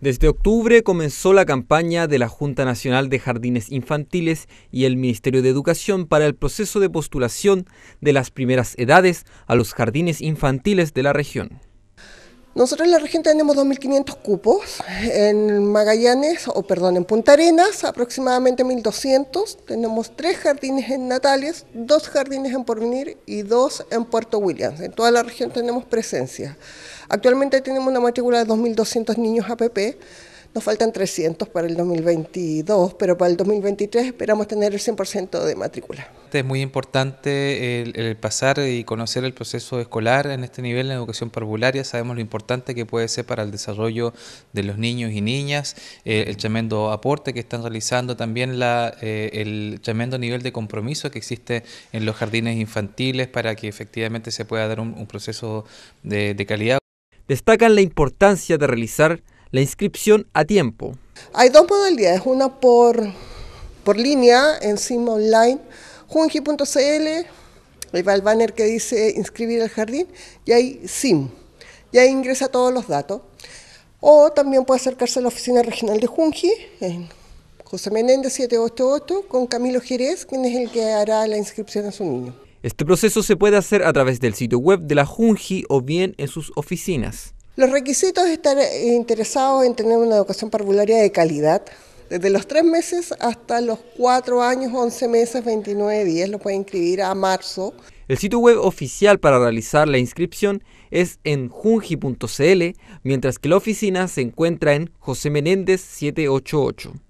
Desde octubre comenzó la campaña de la Junta Nacional de Jardines Infantiles y el Ministerio de Educación para el proceso de postulación de las primeras edades a los jardines infantiles de la región. Nosotros en la región tenemos 2.500 cupos, en Magallanes, o perdón, en Punta Arenas aproximadamente 1.200, tenemos tres jardines en Natales, dos jardines en Porvenir y dos en Puerto Williams. En toda la región tenemos presencia. Actualmente tenemos una matrícula de 2.200 niños APP nos faltan 300 para el 2022, pero para el 2023 esperamos tener el 100% de matrícula. Es muy importante el, pasar y conocer el proceso escolar en este nivel de educación parvularia. Sabemos lo importante que puede ser para el desarrollo de los niños y niñas, eh, el tremendo aporte que están realizando, también la, eh, el tremendo nivel de compromiso que existe en los jardines infantiles para que efectivamente se pueda dar un, proceso de, de calidad. Destacan la importancia de realizar la inscripción a tiempo. Hay dos modalidades, una por, por línea, SIM online, junji.cl, ahí va el banner que dice inscribir al jardín, y hay SIM, y ahí ingresa todos los datos. O también puede acercarse a la oficina regional de Junji, en José Menéndez 788, con Camilo Jerez, quien es el que hará la inscripción a su niño. Este proceso se puede hacer a través del sitio web de la Junji o bien en sus oficinas. Los requisitos de estar eh, interesados en tener una educación parvularia de calidad, desde los tres meses hasta los cuatro años, 11 meses, 29 días, lo pueden inscribir a marzo. El sitio web oficial para realizar la inscripción es en junji.cl, mientras que la oficina se encuentra en José Menéndez 788.